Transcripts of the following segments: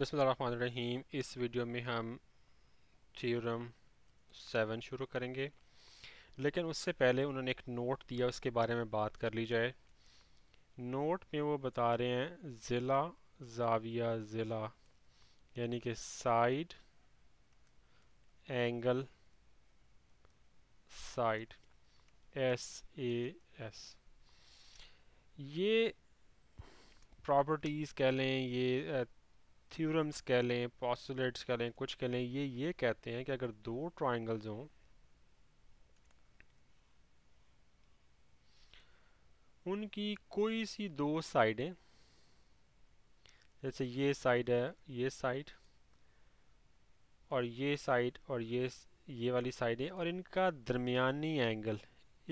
बसमीम इस वीडियो में हम थ्योरम सेवन शुरू करेंगे लेकिन उससे पहले उन्होंने एक नोट दिया उसके बारे में बात कर ली जाए नोट में वो बता रहे हैं ज़िला जाविया ज़िला यानी कि side angle side S A S ये प्रॉपर्टीज़ कह लें ये थ्योरम्स कह लें पॉस्टुलेट्स कह लें कुछ कह लें ये ये कहते हैं कि अगर दो ट्राइंगल्स हों उनकी कोई सी दो साइडें जैसे ये साइड है ये साइड और ये साइड और ये ये वाली साइड है और इनका दरमियानी एंगल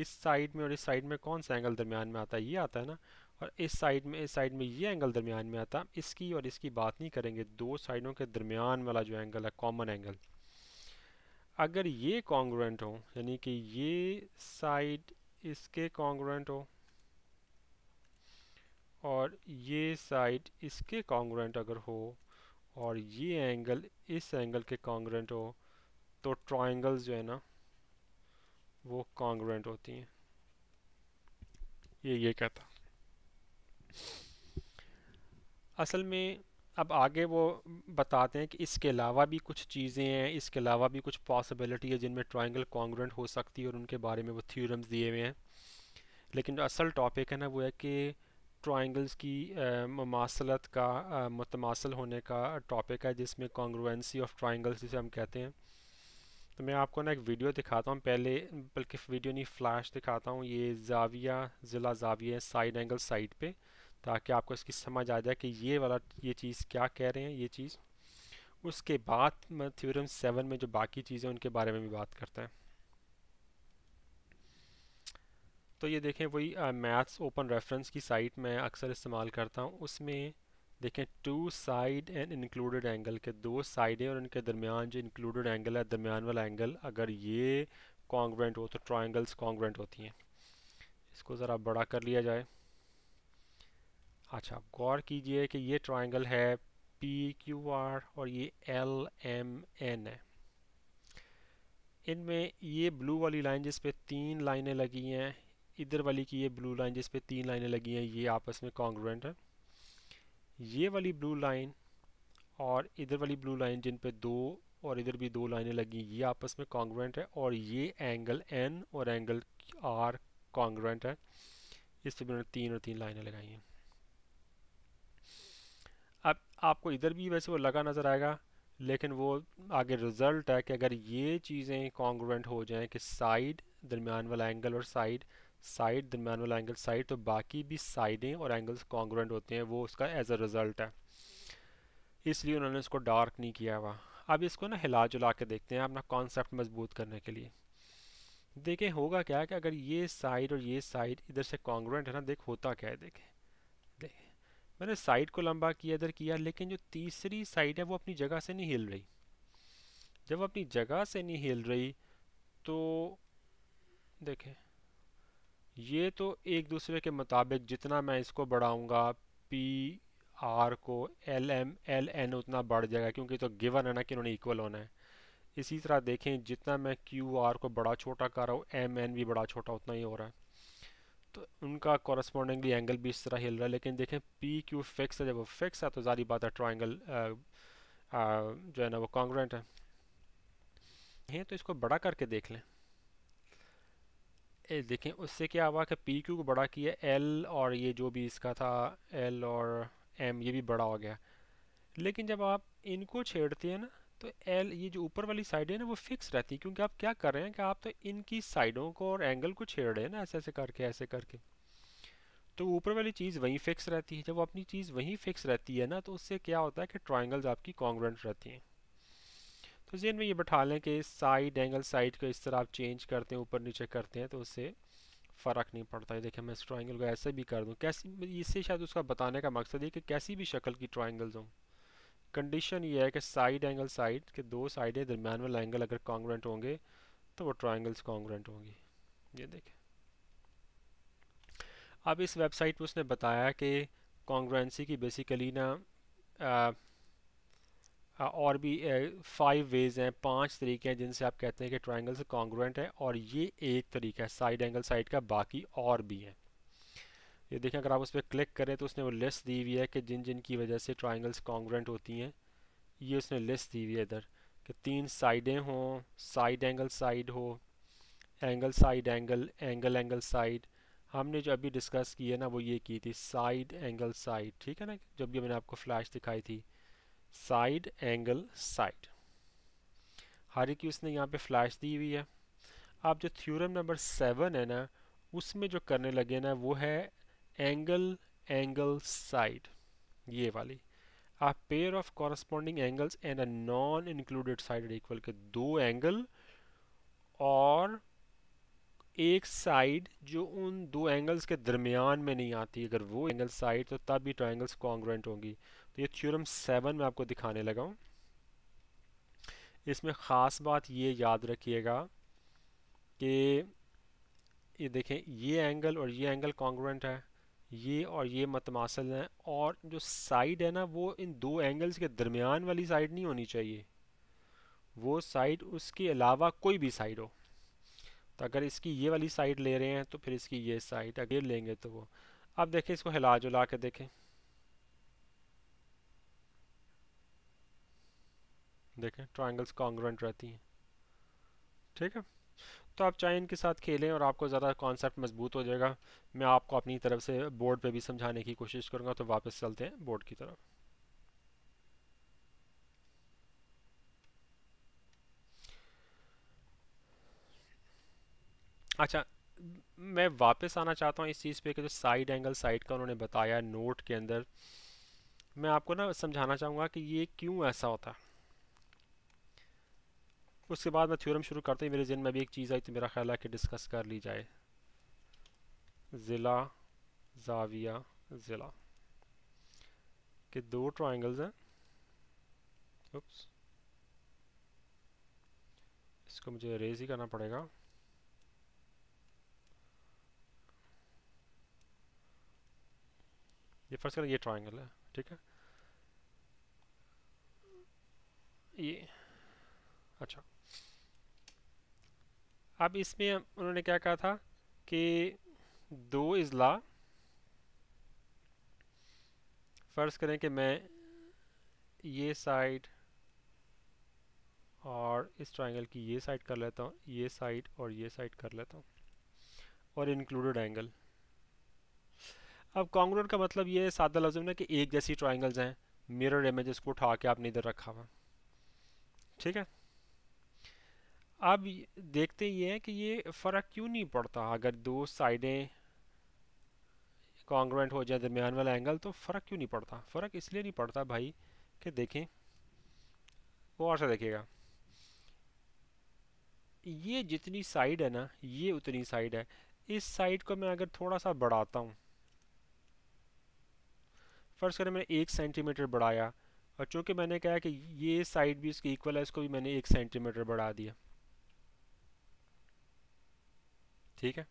इस साइड में और इस साइड में कौन सा एंगल दरमियान में आता है ये आता है ना और इस साइड में इस साइड में ये एंगल दरमियान में आता इसकी और इसकी बात नहीं करेंगे दो साइडों के दरमियान वाला जो एंगल है कॉमन एंगल अगर ये कॉन्ग्रेंट हो यानी कि ये साइड इसके कॉन्ग्रेंट हो और ये साइड इसके कॉन्ग्रेंट अगर हो और ये एंगल इस एंगल के कॉन्ग्रेंट हो तो ट्राइंगल्स जो है ना वो कॉन्ग्रेंट होती हैं ये ये कहता असल में अब आगे वो बताते हैं कि इसके अलावा भी कुछ चीज़ें हैं इसके अलावा भी कुछ पॉसिबिलिटी है जिनमें ट्राइंगल कॉन्ग्रेंट हो सकती है और उनके बारे में वो थ्योरम्स दिए हुए हैं लेकिन जो असल टॉपिक है ना वो है कि ट्राइंगल्स की ममासलत का मतमासल होने का टॉपिक है जिसमें कॉन्ग्रुएंसी ऑफ ट्राइंगल्स जिसे हम कहते हैं तो मैं आपको ना एक वीडियो दिखाता हूँ पहले बल्कि वीडियो नहीं फ्लैश दिखाता हूँ ये जाविया ज़िला जाविया साइड एंगल साइड पे ताकि आपको इसकी समझ आ जाए कि ये वाला ये चीज़ क्या कह रहे हैं ये चीज़ उसके बाद मैं थ्योरम सेवन में जो बाकी चीज़ें उनके बारे में भी बात करता है तो ये देखें वही मैथ्स ओपन रेफरेंस की साइट मैं अक्सर इस्तेमाल करता हूँ उसमें देखें two side and included angle के दो साइडें और उनके दरमियान जो इंक्लूडेड एंगल है दरमियान वाला एंगल अगर ये कॉन्ग्रेंट हो तो ट्राइंगल्स कॉन्ग्रेंट होती हैं इसको ज़रा बड़ा कर लिया जाए अच्छा गौर कीजिए कि ये ट्राइंगल है पी क्यू आर और ये एल एम एन है इनमें ये ब्लू वाली लाइन जिस पे तीन लाइनें लगी हैं इधर वाली की ये ब्लू लाइन जिस पे तीन लाइनें लगी हैं ये आपस में कॉन्ग्रेंट है ये वाली ब्लू लाइन और इधर वाली ब्लू लाइन जिन पे दो और इधर भी दो लाइनें लगी ये आपस में कॉन्ग्रेंट है और ये एंगल एन और एंगल आर कॉन्ग्रेंट है इस पर मैंने तीन और तीन लाइनें लगाई हैं आपको इधर भी वैसे वो लगा नज़र आएगा लेकिन वो आगे रिज़ल्ट है कि अगर ये चीज़ें कॉन्ग्रेंट हो जाएं कि साइड दरमियान वाला एंगल और साइड साइड दरमियान वाला एंगल साइड तो बाकी भी साइडें और एंगल्स कॉन्ग्रेंट होते हैं वो उसका एज अ रिज़ल्ट है इसलिए उन्होंने इसको डार्क नहीं किया हुआ अब इसको ना हिला जुला के देखते हैं अपना कॉन्सेप्ट मजबूत करने के लिए देखें होगा क्या कि अगर ये साइड और ये साइड इधर से कॉन्ग्रेंट है ना देख होता क्या है देखें मैंने साइड को लंबा किया इधर किया लेकिन जो तीसरी साइड है वो अपनी जगह से नहीं हिल रही जब अपनी जगह से नहीं हिल रही तो देखें ये तो एक दूसरे के मुताबिक जितना मैं इसको बढ़ाऊँगा पी आर को एल एम एल एन उतना बढ़ जाएगा क्योंकि तो गिवन है ना कि उन्होंने इक्वल होना है इसी तरह देखें जितना मैं क्यू आर को बड़ा छोटा कर रहा हूँ एम एन भी बड़ा छोटा उतना ही हो रहा है तो उनका कॉरस्पॉन्डिंगली एंगल भी इस तरह हिल रहा है लेकिन देखें पी क्यू फिक्स है जब वो फिक्स है तो जारी बात है ट्राइंगल जो है ना वो कॉन्ग्रेंट है हैं तो इसको बड़ा करके देख लें ए, देखें उससे क्या हुआ कि पी क्यू को बड़ा किया एल और ये जो भी इसका था एल और एम ये भी बड़ा हो गया लेकिन जब आप इनको छेड़ते हैं ना तो एल ये जो ऊपर वाली साइड है ना वो फिक्स रहती है क्योंकि आप क्या कर रहे हैं कि आप तो इनकी साइडों को और एंगल को छेड़ रहे हैं ना ऐसे ऐसे करके ऐसे करके तो ऊपर वाली चीज़ वहीं फिक्स रहती है जब वो अपनी चीज़ वहीं फिक्स रहती है ना तो उससे क्या होता है कि ट्राइंगल्स आपकी कॉन्ग्रेंट रहती हैं तो जेन में ये बैठा लें कि साइड एंगल साइड को इस तरह आप चेंज करते हैं ऊपर नीचे करते हैं तो उससे फ़र्क नहीं पड़ता है देखिए मैं इस ट्राइंगल को ऐसे भी कर दूँ कैसी इससे शायद उसका बताने का मकसद है कि कैसी भी शक्ल की ट्राइंगल्स हों कंडीशन ये है कि साइड एंगल साइड के दो साइडें दरमियान वाला एंगल अगर कॉन्ग्रेंट होंगे तो वो ट्राइंगल्स कॉन्ग्रेंट होंगी ये देखें अब इस वेबसाइट पर उसने बताया कि कॉन्ग्रेंसी की बेसिकली ना आ, और भी फाइव वेज हैं पांच तरीके हैं जिनसे आप कहते हैं कि ट्राइंगल्स कॉन्ग्रेंट है और ये एक तरीका है साइड एंगल साइड का बाकी और भी हैं ये देखें अगर आप उस पर क्लिक करें तो उसने वो लिस्ट दी हुई है कि जिन जिन की वजह से ट्राइंगल्स कॉन्ग्रेंट होती हैं ये उसने लिस्ट दी हुई है इधर कि तीन साइडें हों साइड एंगल साइड हो angle side angle angle angle side हमने जो अभी डिस्कस की है ना वो ये की थी साइड एंगल साइड ठीक है ना जब भी मैंने आपको फ्लैश दिखाई थी साइड एंगल साइड हर एक उसने यहाँ पे फ्लैश दी हुई है आप जो थ्योरम नंबर सेवन है ना उसमें जो करने लगे ना वो है एंगल एंगल साइड ये वाली a pair of corresponding angles and a non included side equal के दो एंगल और एक साइड जो उन दो एंगल्स के दरमियान में नहीं आती अगर वो एंगल साइड तो तब भी ट्राइंगल्स कॉन्ग्रेंट होंगी तो ये थ्योरम सेवन में आपको दिखाने लगा हूँ इसमें ख़ास बात ये याद रखिएगा कि ये देखें ये एंगल और ये एंगल कॉन्ग्रेंट है ये और ये मतमासल हैं और जो साइड है ना वो इन दो एंगल्स के दरमियान वाली साइड नहीं होनी चाहिए वो साइड उसके अलावा कोई भी साइड हो तो अगर इसकी ये वाली साइड ले रहे हैं तो फिर इसकी ये साइड अगर लेंगे तो वो अब देखें इसको हिला जुला के देखें देखें ट्राइंगल्स कॉन्ग्रेंट रहती हैं ठीक है तो आप चाहे इनके साथ खेलें और आपको ज़्यादा कॉन्सेप्ट मजबूत हो जाएगा मैं आपको अपनी तरफ से बोर्ड पे भी समझाने की कोशिश करूँगा तो वापस चलते हैं बोर्ड की तरफ अच्छा मैं वापस आना चाहता हूँ इस चीज़ पे कि जो साइड एंगल साइड का उन्होंने बताया नोट के अंदर मैं आपको ना समझाना चाहूँगा कि ये क्यों ऐसा होता है उसके बाद मैं थ्योरम शुरू करते ही मेरे जहन में भी एक चीज़ आई तो मेरा ख्याल है कि डिस्कस कर ली जाए ज़िला जाविया ज़िला के दो ट्राइंगल्स हैं उप्स इसको मुझे रेज ही करना पड़ेगा ये फर्स्ट कर ये ट्राइंगल है ठीक है ये अच्छा अब इसमें उन्होंने क्या कहा था कि दो इजला फ़र्ज़ करें कि मैं ये साइड और इस ट्राइंगल की ये साइड कर लेता हूँ ये साइड और ये साइड कर लेता हूँ और इंक्लूडेड एंगल अब कॉन्ग्रोन का मतलब ये है सादा लफ्ज़ ना कि एक जैसी ट्राइंगल्स हैं मिरर इमेज को उठा के आपने इधर रखा हुआ ठीक है अब देखते ये हैं कि ये फ़र्क क्यों नहीं पड़ता अगर दो साइडें कॉन्ग्रेंट हो जाए दरमियान वाला एंगल तो फ़र्क क्यों नहीं पड़ता फ़र्क इसलिए नहीं पड़ता भाई कि देखें और से देखिएगा ये जितनी साइड है ना ये उतनी साइड है इस साइड को मैं अगर थोड़ा सा बढ़ाता हूँ फ़र्ज़ करें मैंने एक सेंटीमीटर बढ़ाया और चूँकि मैंने कहा कि ये साइड भी इसकी इक्वल है इसको भी मैंने एक सेंटीमीटर बढ़ा दिया ठीक है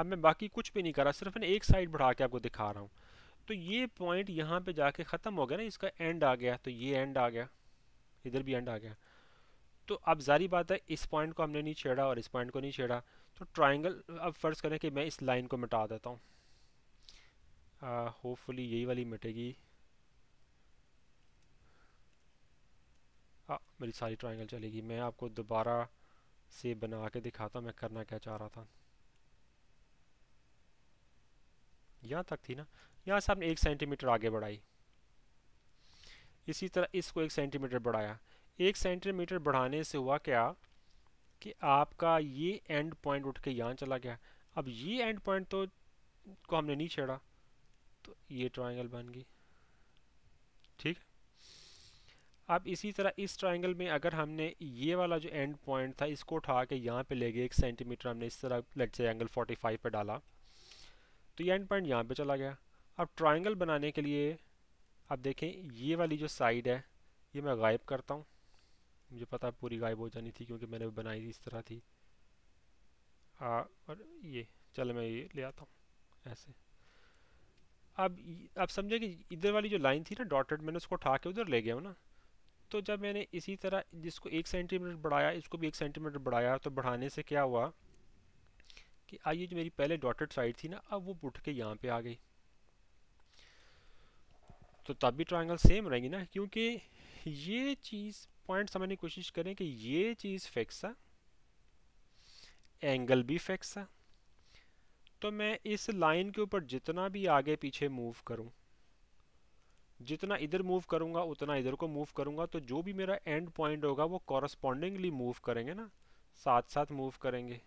अब मैं बाकी कुछ भी नहीं कर रहा सिर्फ मैंने एक साइड बढ़ा के आपको दिखा रहा हूँ तो ये पॉइंट यहाँ पे जाके ख़त्म हो गया ना इसका एंड आ गया तो ये एंड आ गया इधर भी एंड आ गया तो अब जारी बात है इस पॉइंट को हमने नहीं छेड़ा और इस पॉइंट को नहीं छेड़ा तो ट्राइंगल अब फ़र्ज़ करें कि मैं इस लाइन को मिटा देता हूँ होपफुली यही वाली मिटेगी आ, मेरी सारी ट्राइंगल चलेगी मैं आपको दोबारा से बना के दिखाता मैं करना क्या चाह रहा था यहाँ तक थी ना यहाँ से आपने एक सेंटीमीटर आगे बढ़ाई इसी तरह इसको एक सेंटीमीटर बढ़ाया एक सेंटीमीटर बढ़ाने से हुआ क्या कि आपका ये एंड पॉइंट उठ के यहाँ चला गया अब ये एंड पॉइंट तो को हमने नहीं छेड़ा तो ये ट्रायंगल बन गई ठीक अब इसी तरह इस ट्राइंगल में अगर हमने ये वाला जो एंड पॉइंट था इसको उठा के यहाँ पे ले गए एक सेंटीमीटर हमने इस तरह लेट से एंगल 45 पे डाला तो ये एंड पॉइंट यहाँ पे चला गया अब ट्राइंगल बनाने के लिए आप देखें ये वाली जो साइड है ये मैं गायब करता हूँ मुझे पता है पूरी गायब हो जानी थी क्योंकि मैंने बनाई थी इस तरह थी आ, और ये चलो मैं ये ले आता हूँ ऐसे अब अब समझे कि इधर वाली जो लाइन थी ना डॉटेड मैंने उसको उठा के उधर ले गया हूँ ना तो जब मैंने इसी तरह जिसको एक सेंटीमीटर बढ़ाया इसको भी एक सेंटीमीटर बढ़ाया तो बढ़ाने से क्या हुआ कि आइए जो मेरी पहले डॉटेड साइड थी ना अब वो उठ के यहाँ पे आ गई तो तब भी ट्राइंगल सेम रहेगी ना क्योंकि ये चीज़ पॉइंट समझने की कोशिश करें कि ये चीज़ फिक्स है एंगल भी फिक्स है तो मैं इस लाइन के ऊपर जितना भी आगे पीछे मूव करूँ जितना इधर मूव करूँगा उतना इधर को मूव करूँगा तो जो भी मेरा एंड पॉइंट होगा वो कॉरस्पॉन्डिंगली मूव करेंगे ना साथ साथ मूव करेंगे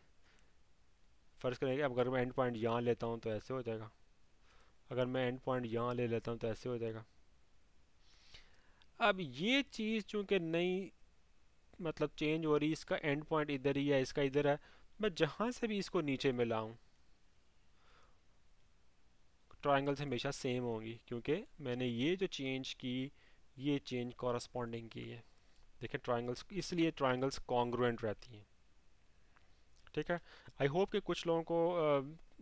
फर्ज करेंगे अगर मैं एंड पॉइंट यहाँ लेता हूँ तो ऐसे हो जाएगा अगर मैं एंड पॉइंट यहाँ ले लेता हूँ तो ऐसे हो जाएगा अब ये चीज़ चूँकि नई मतलब चेंज हो रही इसका एंड पॉइंट इधर ही है इसका इधर है मैं जहाँ से भी इसको नीचे मिलाऊँ ट्राइंगल्स हमेशा सेम होंगी क्योंकि मैंने ये जो चेंज की ये चेंज कॉरस्पॉन्डिंग की है देखें ट्राइंगल्स इसलिए ट्राइंगल्स कॉन्ग्रुएंट रहती हैं ठीक है आई होप कि कुछ लोगों को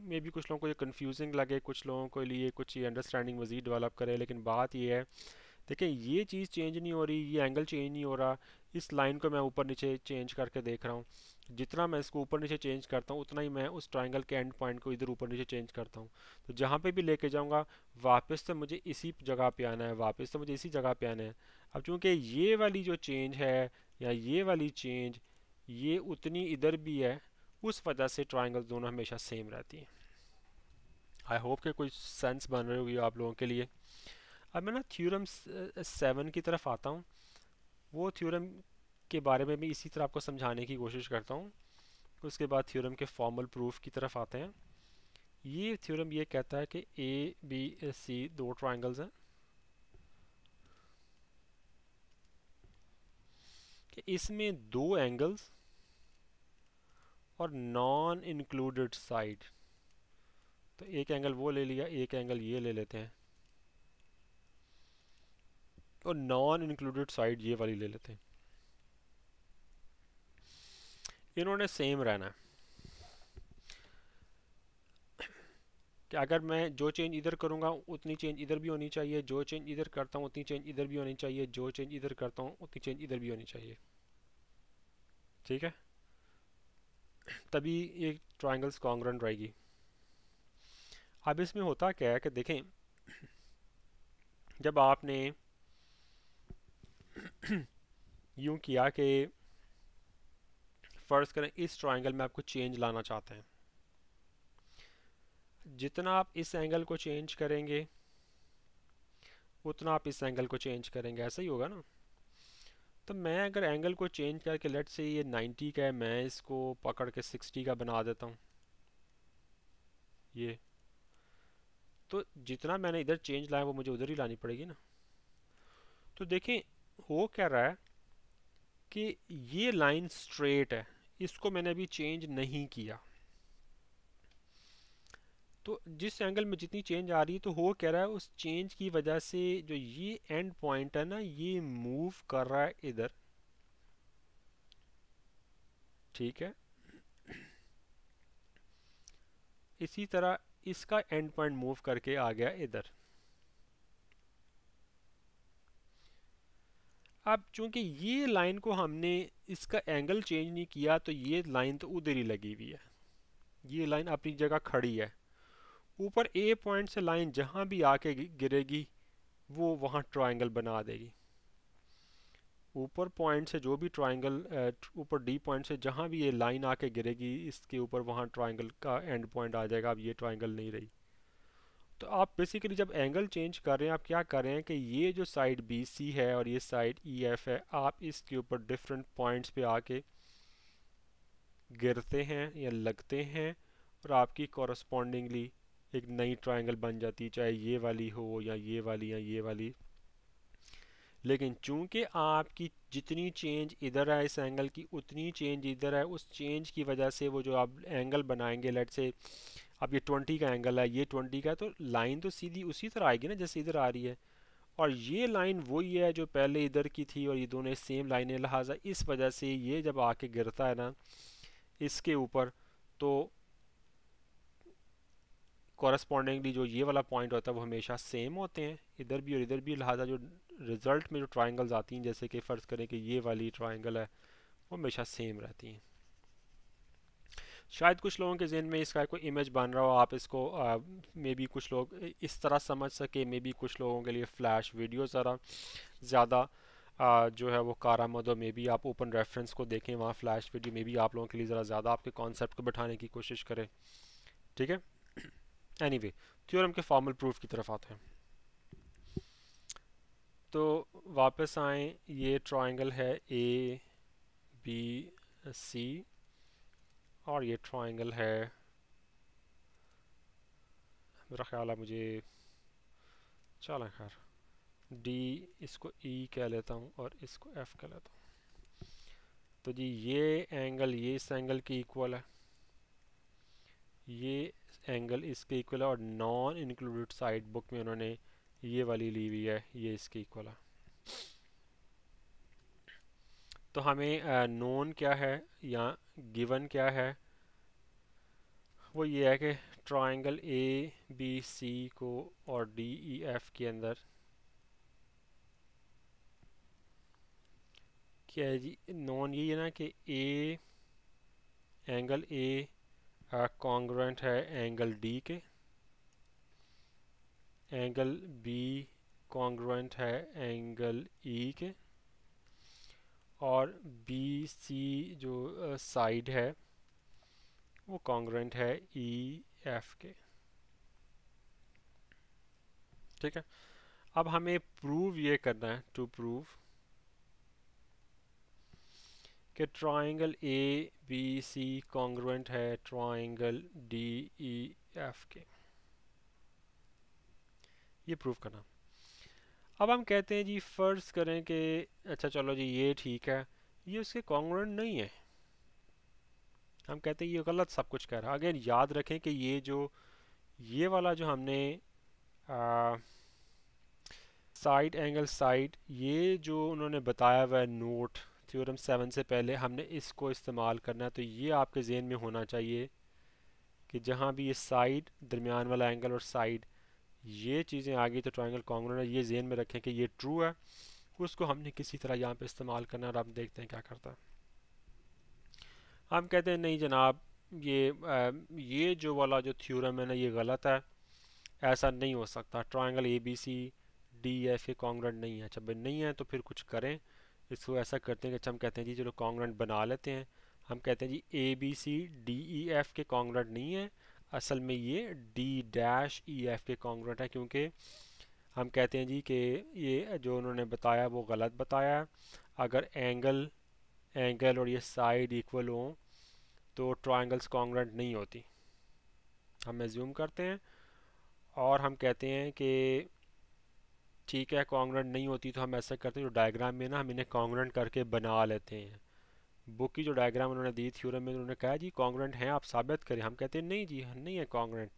मे uh, भी कुछ लोगों को ये कन्फ्यूजिंग लगे कुछ लोगों के लिए कुछ ये अंडरस्टैंडिंग मज़ीद डेवलप करे लेकिन बात ये है देखें ये चीज़ चेंज नहीं हो रही ये एंगल चेंज नहीं हो रहा इस लाइन को मैं ऊपर नीचे चेंज करके देख रहा हूँ जितना मैं इसको ऊपर नीचे चेंज करता हूँ उतना ही मैं उस ट्राइंगल के एंड पॉइंट को इधर ऊपर नीचे चेंज करता हूँ तो जहाँ पे भी लेके जाऊँगा वापस से मुझे इसी जगह पे आना है वापस से मुझे इसी जगह पे आना है अब चूँकि ये वाली जो चेंज है या ये वाली चेंज ये उतनी इधर भी है उस वजह से ट्राइंगल दोनों हमेशा सेम रहती हैं आई होप के कोई सेंस बन रही होगी आप लोगों के लिए अब मैं ना थ्यूरम सेवन की तरफ आता हूँ वो थ्योरम के बारे में भी इसी तरह आपको समझाने की कोशिश करता हूँ उसके बाद थ्योरम के फॉर्मल प्रूफ की तरफ आते हैं ये थ्योरम ये कहता है कि ए बी सी दो ट्राइंगल्स हैं कि इसमें दो एंगल्स और नॉन इंक्लूडेड साइड तो एक एंगल वो ले लिया एक एंगल ये ले लेते हैं तो नॉन इंक्लूडेड साइड ये वाली ले लेते हैं इन्होंने सेम रहना है कि अगर मैं जो चेंज इधर करूंगा उतनी चेंज इधर भी होनी चाहिए जो चेंज इधर करता हूं उतनी चेंज इधर भी होनी चाहिए जो चेंज इधर करता हूं उतनी चेंज इधर भी होनी चाहिए ठीक है तभी ये ट्राइंगल्स कॉन्ग्रन रहेगी अब इसमें होता क्या है कि देखें जब आपने यूँ किया कि फ़र्ज़ करें इस ट्राइंगल में आपको चेंज लाना चाहते हैं जितना आप इस एंगल को चेंज करेंगे उतना आप इस एंगल को चेंज करेंगे ऐसा ही होगा ना तो मैं अगर एंगल को चेंज करके लेट से ये 90 का है मैं इसको पकड़ के 60 का बना देता हूँ ये तो जितना मैंने इधर चेंज लाया वो मुझे उधर ही लानी पड़ेगी ना तो देखें वो कह रहा है कि ये लाइन स्ट्रेट है इसको मैंने अभी चेंज नहीं किया तो जिस एंगल में जितनी चेंज आ रही है तो हो कह रहा है उस चेंज की वजह से जो ये एंड पॉइंट है ना ये मूव कर रहा है इधर ठीक है इसी तरह इसका एंड पॉइंट मूव करके आ गया इधर अब चूंकि ये लाइन को हमने इसका एंगल चेंज नहीं किया तो ये लाइन तो उधर ही लगी हुई है ये लाइन अपनी जगह खड़ी है ऊपर ए पॉइंट से लाइन जहाँ भी आके गिरेगी वो वहाँ ट्राइंगल बना देगी ऊपर पॉइंट से जो भी ट्राइंगल ऊपर डी पॉइंट से जहाँ भी ये लाइन आके गिरेगी इसके ऊपर वहाँ ट्राइंगल का एंड पॉइंट आ जाएगा अब ये ट्राइंगल नहीं रही तो आप बेसिकली जब एंगल चेंज कर रहे हैं आप क्या कर रहे हैं कि ये जो साइड बी सी है और ये साइड ई एफ है आप इसके ऊपर डिफरेंट पॉइंट्स पे आके गिरते हैं या लगते हैं और आपकी कॉरस्पॉन्डिंगली एक नई ट्राइंगल बन जाती है चाहे ये वाली हो या ये वाली या ये वाली लेकिन चूंकि आपकी जितनी चेंज इधर है इस एंगल की उतनी चेंज इधर है उस चेंज की वजह से वो जो आप एंगल बनाएंगे लेट से अब ये ट्वेंटी का एंगल है ये ट्वेंटी का है तो लाइन तो सीधी उसी तरह आएगी ना जैसे इधर आ रही है और ये लाइन वही है जो पहले इधर की थी और ये दोनों सेम लाइन है लिहाजा इस वजह से ये जब आके गिरता है ना इसके ऊपर तो कॉरस्पॉन्डिंगली जो ये वाला पॉइंट होता है वो हमेशा सेम होते हैं इधर भी और इधर भी लिहाजा जो रिज़ल्ट में जो ट्राइंगल्स आती हैं जैसे कि फ़र्ज़ करें कि ये वाली ट्राइंगल है वो हमेशा सेम रहती हैं शायद कुछ लोगों के जहन में इसका कोई इमेज बन रहा हो आप इसको मे बी कुछ लोग इस तरह समझ सके मे बी कुछ लोगों के लिए फ़्लैश वीडियो ज़रा ज़्यादा जो है वो कारामद हो मे बी आप ओपन रेफरेंस को देखें वहाँ फ़्लैश वीडियो मे बी आप लोगों के लिए ज़रा ज़्यादा आपके कॉन्सेप्ट को बैठाने की कोशिश करें ठीक है एनी वे थ्योरम के फॉर्मल प्रूफ की तरफ आते हैं तो वापस आएँ ये ट्राइंगल है ए बी सी और ये ट्राइंगल है मेरा ख्याल है मुझे चलें खैर डी इसको ई e कह लेता हूँ और इसको एफ कह लेता हूँ तो जी ये एंगल ये इस एंगल के इक्वल है ये एंगल इसके इक्वल है और नॉन इंक्लूडेड साइड बुक में उन्होंने ये वाली ली हुई है ये इसके इक्वल है तो हमें नोन क्या है या गिवन क्या है वो ये है कि ट्राइंगल ए बी सी को और डी ई एफ के अंदर क्या जी नॉन ये ना कि ए एंगल ए कॉन्ग्रेंट है एंगल डी के एंगल बी कॉन्ग्रेंट है एंगल ई e के और बी सी जो साइड है वो कॉन्ग्रेंट है ई e, एफ के ठीक है अब हमें प्रूव ये करना है टू प्रूव कि triangle A B C congruent है ट्राइंगल डी ई एफ के ये प्रूव करना अब हम कहते हैं जी फ़र्ज़ करें कि अच्छा चलो जी ये ठीक है ये उसके कॉन्ग्रेंट नहीं है हम कहते हैं ये गलत सब कुछ कह रहा है अगेन याद रखें कि ये जो ये वाला जो हमने साइड एंगल साइड ये जो उन्होंने बताया हुआ है नोट थ्योरम सेवन से पहले हमने इसको इस्तेमाल करना है तो ये आपके जहन में होना चाहिए कि जहाँ भी ये साइड दरमियान वाला एंगल और साइड ये चीज़ें आ गई तो ट्राइंगल कॉन्ग्रेन ये जेन में रखें कि ये ट्रू है उसको हमने किसी तरह यहाँ पे इस्तेमाल करना और आप देखते हैं क्या करता है हम कहते हैं नहीं जनाब ये आ, ये जो वाला जो थ्योरम है ना ये गलत है ऐसा नहीं हो सकता triangle A B C D F A congruent नहीं है अच्छा भाई नहीं है तो फिर कुछ करें इसको ऐसा करते हैं कि अच्छा हम कहते हैं जी चलो कॉन्ग्रेंट बना लेते हैं हम कहते हैं जी A B C D E F के कॉन्ग्रेंट नहीं है असल में ये डी डैश ई एफ के कॉन्ग्रेंट है क्योंकि हम कहते हैं जी कि ये जो उन्होंने बताया वो गलत बताया अगर एंगल एंगल और ये साइड इक्वल हों तो ट्राइंगल्स कॉन्ग्रेंट नहीं होती हम एज्यूम करते हैं और हम कहते हैं कि ठीक है कॉन्ग्रेंट नहीं होती तो हम ऐसा करते हैं जो डायग्राम में ना हम इन्हें कॉन्ग्रेंट करके बना लेते हैं बुक की जो डायग्राम उन्होंने दी थ्योरम में उन्होंने कहा जी कॉन्ग्रेंट हैं आप साबित करें हम कहते हैं नहीं जी नहीं है कॉन्ग्रेंट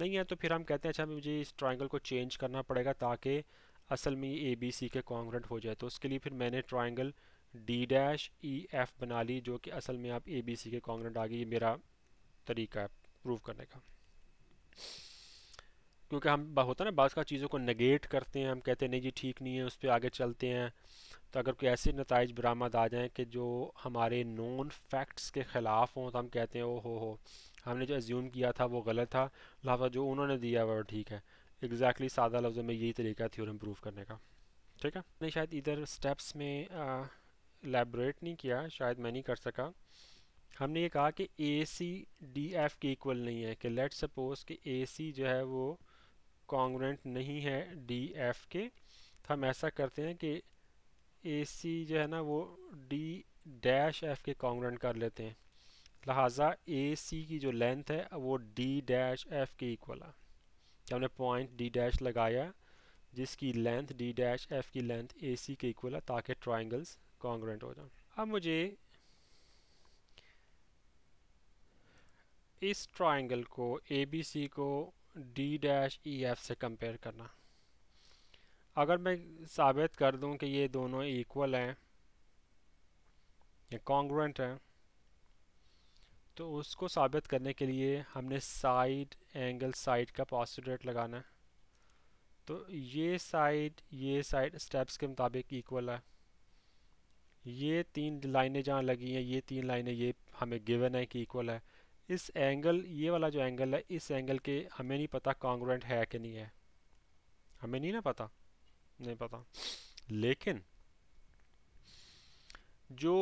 नहीं है तो फिर हम कहते हैं अच्छा मुझे इस ट्राइंगल को चेंज करना पड़ेगा ताकि असल में ये ए बी सी के कॉन्ग्रेंट हो जाए तो उसके लिए फिर मैंने triangle D dash E F बना ली जो कि असल में आप ए बी सी के कॉन्ग्रेंट आ ये मेरा तरीका है प्रूव करने का क्योंकि हम होता है ना बाज़ का चीज़ों को नगेट करते हैं हम कहते हैं नहीं जी ठीक नहीं है उस पर आगे चलते हैं तो अगर कोई ऐसे नतज बरामद आ जाएँ कि जो हमारे नॉन फैक्ट्स के ख़िलाफ़ हों तो हम कहते हैं ओ हो हो हमने जो एज्यूम किया था वो गलत था लिहाजा जो उन्होंने दिया हुआ ठीक है एग्जैक्टली exactly सादा लफ्ज़ों में यही तरीका थी और इम्प्रूव करने का ठीक है मैंने शायद इधर स्टेप्स में लेबरेट नहीं किया शायद मैं नहीं कर सका हमने ये कहा कि ए सी डी एफ के इक्वल नहीं है कि लेट सपोज कि ए सी जो है वो कॉन्ग्रेंट नहीं है डी एफ के तो हम ऐसा करते हैं कि ए सी जो है ना वो डी डैश एफ के कॉन्ग्रेंट कर लेते हैं लिहाजा ए सी की जो लेंथ है वो डी डैश एफ के इक्वल है हमने पॉइंट डी डैश लगाया जिसकी लेंथ डी डैश एफ की लेंथ ए सी के इक्वल है ताकि ट्राइंगल्स कॉन्ग्रेंट हो जाए अब मुझे इस ट्राइंगल को ए बी सी को डी डैश ई एफ से कंपेयर करना अगर मैं साबित कर दूं कि ये दोनों इक्वल हैं या कॉन्ग्रेंट हैं तो उसको साबित करने के लिए हमने साइड एंगल साइड का पॉजिटिव लगाना है तो ये साइड ये साइड स्टेप्स के मुताबिक इक्वल है ये तीन लाइनें जहाँ लगी हैं ये तीन लाइनें ये हमें गिवन है कि इक्वल है इस एंगल ये वाला जो एंगल है इस एंगल के हमें नहीं पता कॉन्ग्रेंट है कि नहीं है हमें नहीं ना पता नहीं पता लेकिन जो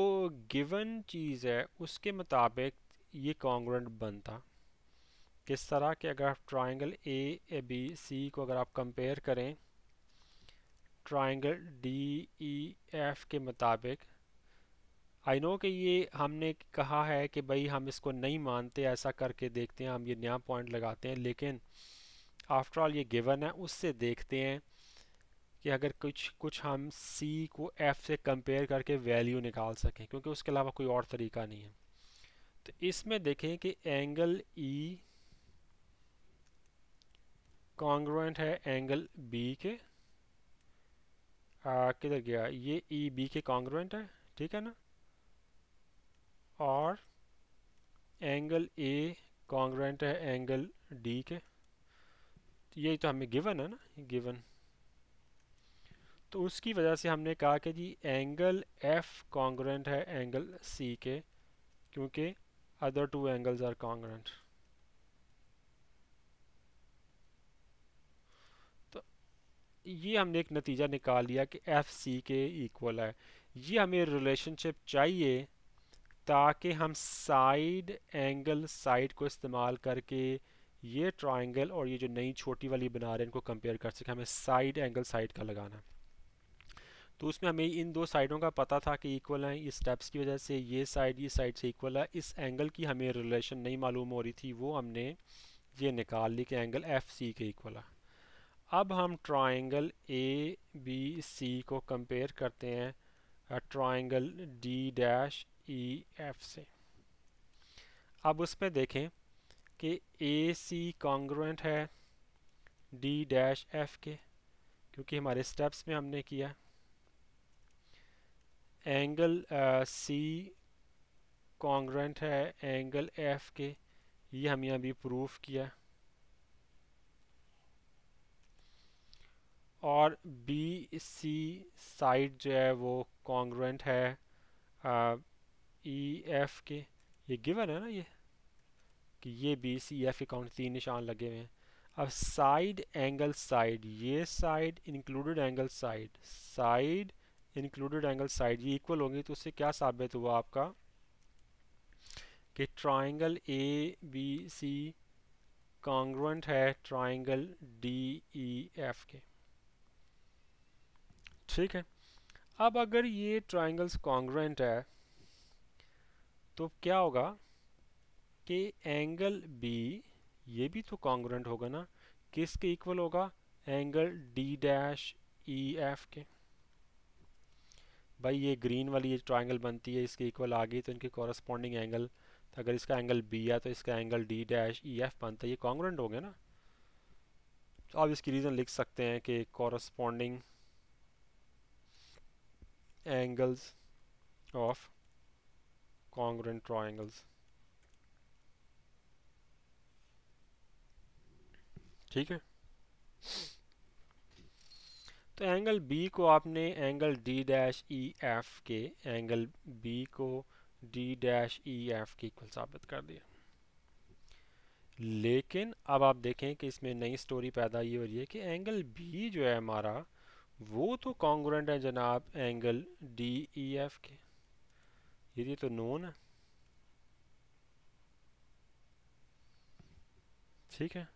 गिवन चीज़ है उसके मुताबिक ये कॉन्ग्रेंट बनता किस तरह के अगर आप triangle A A B C को अगर आप कंपेयर करें ट्राइंगल डी ई एफ के मुताबिक आई नो कि ये हमने कहा है कि भाई हम इसको नहीं मानते ऐसा करके देखते हैं हम ये नया पॉइंट लगाते हैं लेकिन आफ्टर ऑल ये गिवन है उससे देखते हैं कि अगर कुछ कुछ हम c को f से कंपेयर करके वैल्यू निकाल सकें क्योंकि उसके अलावा कोई और तरीका नहीं है तो इसमें देखें कि एंगल e कॉन्ग्रेंट है एंगल b के किधर गया ये ई e, बी के कॉन्ग्रेंट है ठीक है ना और एंगल ए कॉन्ग्रेंट है एंगल डी के तो यही तो हमें गिवन है ना गिवन तो उसकी वजह से हमने कहा कि जी एंगल एफ कॉन्ग्रेंट है एंगल सी के क्योंकि other two angles are congruent तो ये हमने एक नतीजा निकाल लिया कि एफ सी के इक्वल है ये हमें रिलेशनशिप चाहिए ताकि हम साइड एंगल साइड को इस्तेमाल करके ये ट्रायंगल और ये जो नई छोटी वाली बना रहे हैं इनको कंपेयर कर सके हमें साइड एंगल साइड का लगाना है तो उसमें हमें इन दो साइडों का पता था कि इक्वल हैं इस स्टेप्स की वजह से ये साइड ये साइड से इक्वल है इस एंगल की हमें रिलेशन नहीं मालूम हो रही थी वो हमने ये निकाल ली कि एंगल एफ सी के इक्वल है अब हम ट्राइंगल ए बी सी को कंपेयर करते हैं triangle D dash E F से अब उसमें देखें कि ए सी कॉन्ग्रेंट है डी डैश एफ के क्योंकि हमारे स्टेप्स में हमने किया एंगल सी कॉन्ग्रेंट है एंगल एफ के ये हमने अभी प्रूफ किया और बी सी साइड जो है वो कॉन्ग्रेंट है ई uh, एफ e, के ये गिवन है ना ये कि ये बी सी एफ के काउंट तीन निशान लगे हुए हैं अब साइड एंगल साइड ये side included angle side side included angle side ये इक्वल होंगे तो उससे क्या साबित हुआ आपका कि triangle A B C congruent है ट्राइंगल डी ई एफ के ठीक है अब अगर ये ट्राइंगल्स कॉन्ग्रेंट है तो क्या होगा कि एंगल बी ये भी तो कॉन्ग्रेंट होगा ना किसके इक्वल होगा angle D dash E F के भाई ये ग्रीन वाली ये ट्राइंगल बनती है इसके इक्वल आ गई तो इनके कॉरस्पॉन्डिंग एंगल तो अगर इसका एंगल बी है तो इसका angle D dash E F बनता है ये कॉन्ग्रेंट हो गया ना तो आप इसकी रीज़न लिख सकते हैं कि corresponding angles of congruent triangles ठीक है तो एंगल बी को आपने angle D dash E F के एंगल बी को डी डैश ई एफ के इक्वल साबित कर दिया लेकिन अब आप देखें कि इसमें नई स्टोरी पैदा ये हो रही है कि एंगल बी जो है हमारा वो तो कॉन्ग्रेंट है जनाब एंगल डी ई एफ के ये तो नोन है ठीक है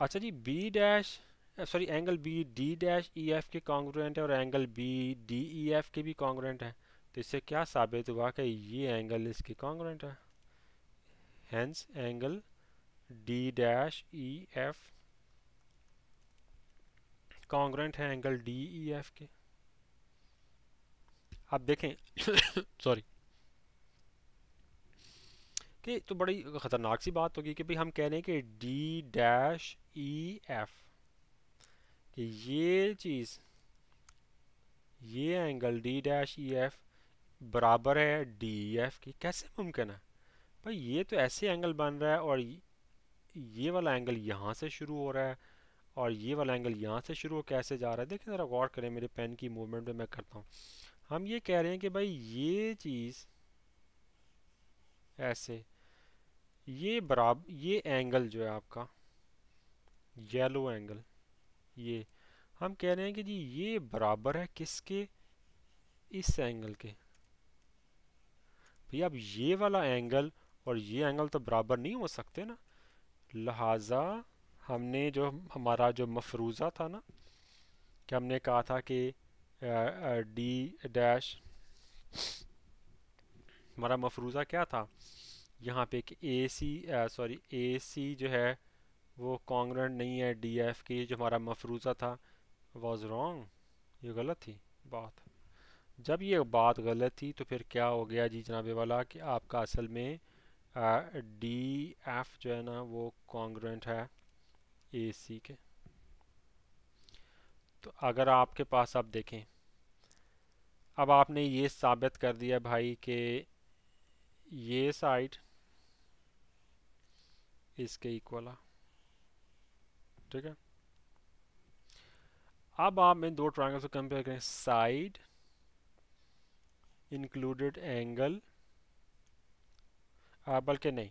अच्छा जी B dash sorry angle B D dash E F के कॉन्ग्रेंट है और angle B D E F के भी कॉन्ग्रेंट है तो इससे क्या साबित हुआ कि ये एंगल इसके कॉन्ग्रेंट है hence angle D dash E F congruent है एंगल डी ई एफ के आप देखें सॉरी कि तो बड़ी ख़तरनाक सी बात होगी कि भाई हम कह रहे हैं कि डी डैश ई एफ़ कि ये चीज़ ये angle D dash E F बराबर है डी ई एफ की कैसे मुमकिन है भाई ये तो ऐसे एंगल बन रहा है और ये वाला एंगल यहाँ से शुरू हो रहा है और ये वाला एंगल यहाँ से शुरू हो कैसे जा रहा है देखिए ज़रा गौर करें मेरे पेन की मूवमेंट में मैं करता हूँ हम ये कह रहे हैं कि भाई ये चीज़ ऐसे ये बराबर ये एंगल जो है आपका येलो एंगल ये हम कह रहे हैं कि जी ये बराबर है किसके इस एंगल के भैया अब ये वाला एंगल और ये एंगल तो बराबर नहीं हो सकते ना लहाजा हमने जो हमारा जो मफरूज़ा था ना कि हमने कहा था कि डी डैश हमारा मफरूज़ा क्या था यहाँ पे कि ए सी सॉरी ए सी जो है वो कॉन्ग्रेंट नहीं है डी एफ की जो हमारा मफरूज़ा था वॉज रॉन्ग ये गलत थी बात जब ये बात गलत थी तो फिर क्या हो गया जी जनाबे वाला कि आपका असल में डी एफ जो है ना वो कॉन्ग्रेंट है ए सी के तो अगर आपके पास आप देखें अब आपने ये साबित कर दिया भाई कि ये साइड इसके इक्वल है ठीक है अब आप इन दो ट्राइंगल्स को कंपेयर करें साइड इंक्लूडेड एंगल बल्कि नहीं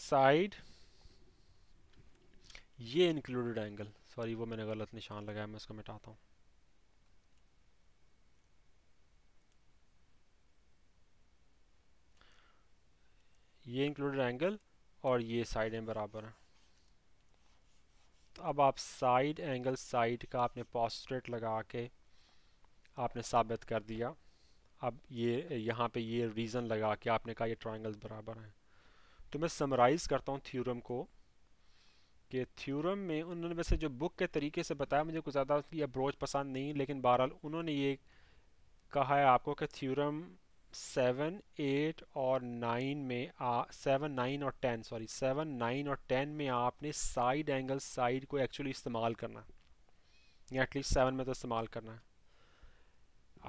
साइड ये इंक्लूडेड एंगल सॉरी वो मैंने गलत निशान लगाया मैं इसको मिटाता हूँ ये इंक्लूडेड एंगल और ये साइड में बराबर है तो अब आप साइड एंगल साइड का आपने पॉस्ट्रेट लगा के आपने साबित कर दिया अब ये यहाँ पे ये रीज़न लगा के आपने कहा ये ट्राइंगल्स बराबर हैं तो मैं समराइज़ करता हूँ थ्योरम को कि थ्योरम में उन्होंने वैसे जो बुक के तरीके से बताया मुझे कुछ ज़्यादा उसकी अप्रोच पसंद नहीं लेकिन बहरहाल उन्होंने ये कहा है आपको कि थ्योरम सेवन एट और नाइन में सेवन नाइन और टेन सॉरी सेवन नाइन और टेन में आपने साइड एंगल साइड को एक्चुअली इस्तेमाल करना है या एटलीस्ट सेवन में तो इस्तेमाल करना है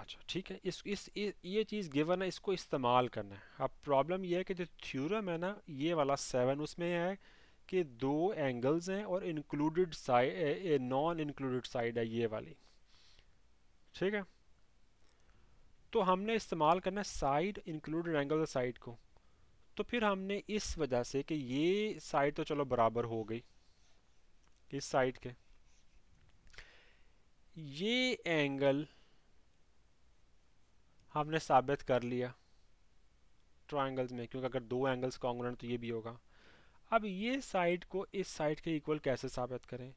अच्छा ठीक है इस इस, इस ये चीज़ गिवन है इसको इस्तेमाल करना है अब प्रॉब्लम ये है कि जो थ्योरम है ना ये वाला सेवन उसमें है कि दो एंगल्स हैं और included side non included side है ये वाली ठीक है तो हमने इस्तेमाल करना साइड इंक्लूडेड एंगल साइड को तो फिर हमने इस वजह से कि ये साइड तो चलो बराबर हो गई इस साइड के ये एंगल हमने साबित कर लिया ट्राइंगल्स में क्योंकि अगर दो एंगल्स कांग्रेन तो ये भी होगा अब ये साइड को इस साइड के इक्वल कैसे साबित करें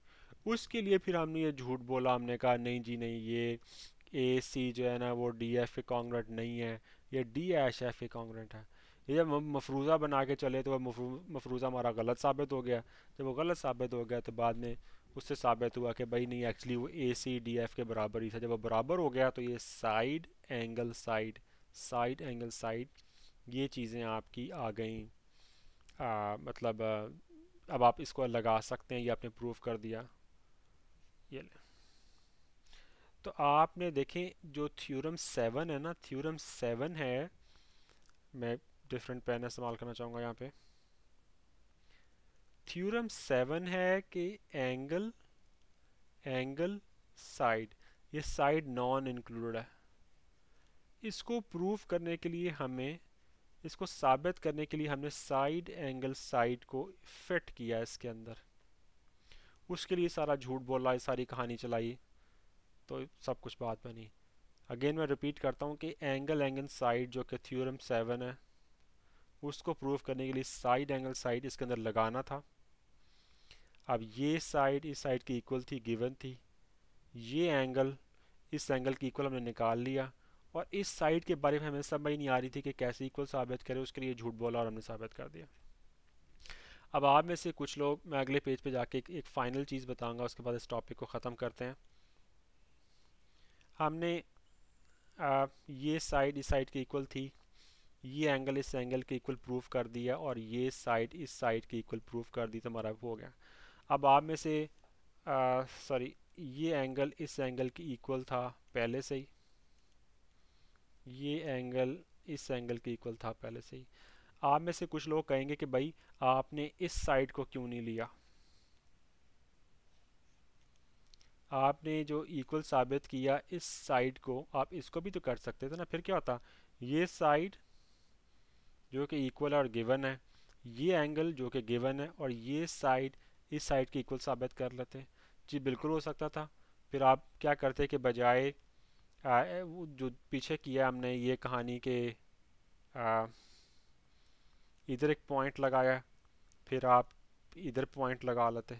उसके लिए फिर हमने ये झूठ बोला हमने कहा नहीं जी नहीं ये ए सी जो है ना वो डी एफ ए कॉन्ग्रेंट नहीं है या D dash F A congruent है ये जब मफरूज़ा बना के चले तो वह मफरूज़ा हमारा गलत साबित हो गया जब वो गलत साबित हो गया तो बाद में उससे साबित हुआ कि भाई नहीं एक्चुअली वो ए सी डी एफ के बराबर ही था जब वो बराबर हो गया तो ये side angle side side angle side ये चीज़ें आपकी आ गई मतलब अब आप इसको लगा सकते हैं ये आपने प्रूफ कर दिया ये ले तो आपने देखें जो थ्योरम सेवन है ना थ्योरम सेवन है मैं डिफरेंट पेन इस्तेमाल करना चाहूँगा यहाँ पे थ्योरम सेवन है कि एंगल एंगल साइड ये साइड नॉन इंक्लूडेड है इसको प्रूफ करने के लिए हमें इसको साबित करने के लिए हमने साइड एंगल साइड को फिट किया इसके अंदर उसके लिए सारा झूठ बोला सारी कहानी चलाई तो सब कुछ बात बनी अगेन मैं रिपीट करता हूँ कि एंगल एंगल साइड जो कि थ्योरम सेवन है उसको प्रूव करने के लिए साइड एंगल साइड इसके अंदर लगाना था अब ये साइड इस साइड की इक्वल थी गिवन थी ये एंगल इस एंगल की इक्वल हमने निकाल लिया और इस साइड के बारे में हमें समझ नहीं आ रही थी कि कैसे इक्वल साबित करें उसके लिए झूठ बोला और हमने साबित कर दिया अब आप में से कुछ लोग मैं अगले पेज पे जाके एक, एक फ़ाइनल चीज़ बताऊंगा उसके बाद इस टॉपिक को ख़त्म करते हैं हमने आ, ये साइड इस साइड के इक्वल थी ये एंगल इस एंगल के इक्वल प्रूफ कर दिया और ये साइड इस साइड के इक्वल प्रूफ कर दी तो हमारा हो गया अब आप में से सॉरी ये एंगल इस एंगल के इक्वल था पहले से ही ये एंगल इस एंगल के इक्वल था पहले से ही आप में से कुछ लोग कहेंगे कि भाई आपने इस साइड को क्यों नहीं लिया आपने जो इक्वल साबित किया इस साइड को आप इसको भी तो कर सकते थे ना फिर क्या होता ये साइड जो कि इक्वल और गिवन है ये एंगल जो कि गिवन है और ये साइड इस साइड के इक्वल साबित कर लेते जी बिल्कुल हो सकता था फिर आप क्या करते कि बजाय जो पीछे किया हमने ये कहानी के इधर एक पॉइंट लगाया फिर आप इधर पॉइंट लगा लेते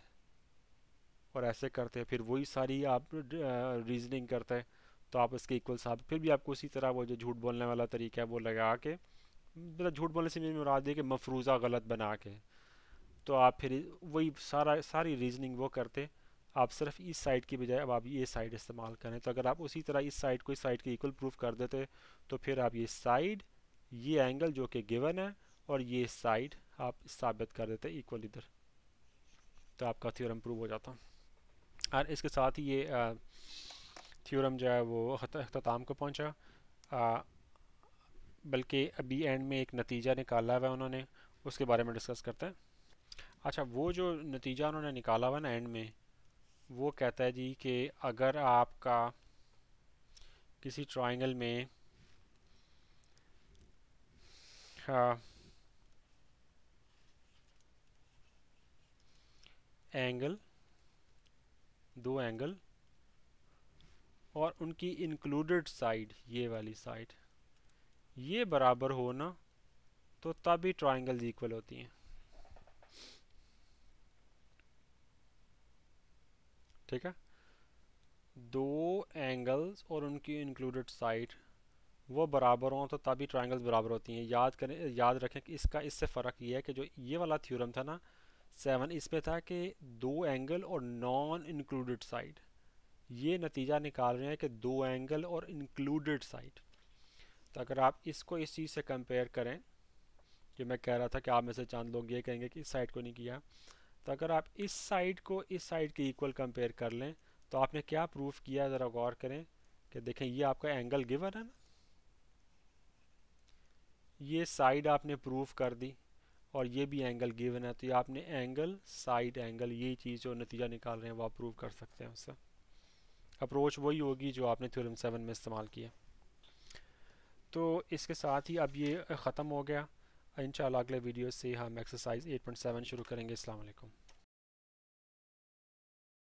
और ऐसे करते हैं फिर वही सारी आप रीजनिंग करते हैं तो आप इसके इक्वल साबित फिर भी आपको उसी तरह वो जो झूठ बोलने वाला तरीका है वो लगा के मतलब झूठ बोलने से मेरी मुराद दी कि मफरूज़ा गलत बना के तो आप फिर वही सारा सारी रीजनिंग वो करते आप सिर्फ इस साइड की बजाय अब आप ये साइड इस्तेमाल करें तो अगर आप उसी तरह इस साइड को इस साइड के इक्वल प्रूफ कर देते तो फिर आप ये साइड ये एंगल जो कि गिवन है और ये साइड आप साबित कर देते इक्वल इधर तो आपका थ्योरम प्रूव हो जाता और इसके साथ ही ये थ्योरम जो है वो अख्ताम को पहुंचा बल्कि अभी एंड में एक नतीजा निकाला हुआ है उन्होंने उसके बारे में डिस्कस करते हैं अच्छा वो जो नतीजा उन्होंने निकाला हुआ ना एंड में वो कहता है जी कि अगर आपका किसी ट्राइंगल में एंगल एंगल दो एंगल और उनकी इंक्लूडेड साइड ये वाली साइड ये बराबर हो ना तो तभी ट्राइंगल्स इक्वल होती हैं ठीक है दो एंगल्स और उनकी इंक्लूडेड साइड वो बराबर हों तो तभी ट्राइंगल्स बराबर होती हैं याद करें याद रखें कि इसका इससे फ़र्क ये है कि जो ये वाला थ्योरम था ना सेवन इस पे था कि दो एंगल और नॉन इंक्लूडेड साइड ये नतीजा निकाल रहे हैं कि दो एंगल और इंक्लूडेड साइड तो अगर आप इसको इस चीज़ से कंपेयर करें कि मैं कह रहा था कि आप में से चांद लोग ये कहेंगे कि इस साइड को नहीं किया तो अगर आप इस साइड को इस साइड के इक्वल कंपेयर कर लें तो आपने क्या प्रूफ किया ज़रा गौर करें कि देखें ये आपका एंगल गिवन है ना ये साइड आपने प्रूफ कर दी और ये भी एंगल गिवन है तो ये आपने एंगल साइड एंगल ये चीज़ जो नतीजा निकाल रहे हैं वो आप प्रूव कर सकते हैं उससे अप्रोच वही होगी जो आपने थ्योरम सेवन में इस्तेमाल किया तो इसके साथ ही अब ये ख़त्म हो गया इन अगले वीडियो से हम एक्सरसाइज 8.7 शुरू करेंगे अल्लाम